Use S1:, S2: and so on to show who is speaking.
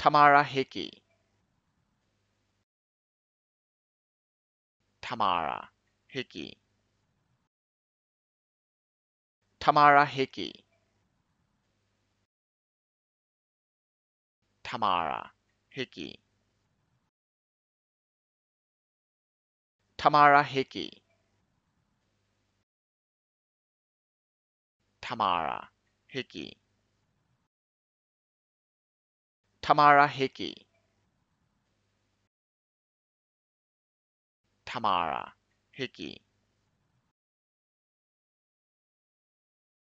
S1: Tamara Hickey. Tamara Hickey. Tamara Hickey. Tamara Hickey. Tamara Hickey. Tamara Hickey. Tamara Hickey. Tamara Hickey.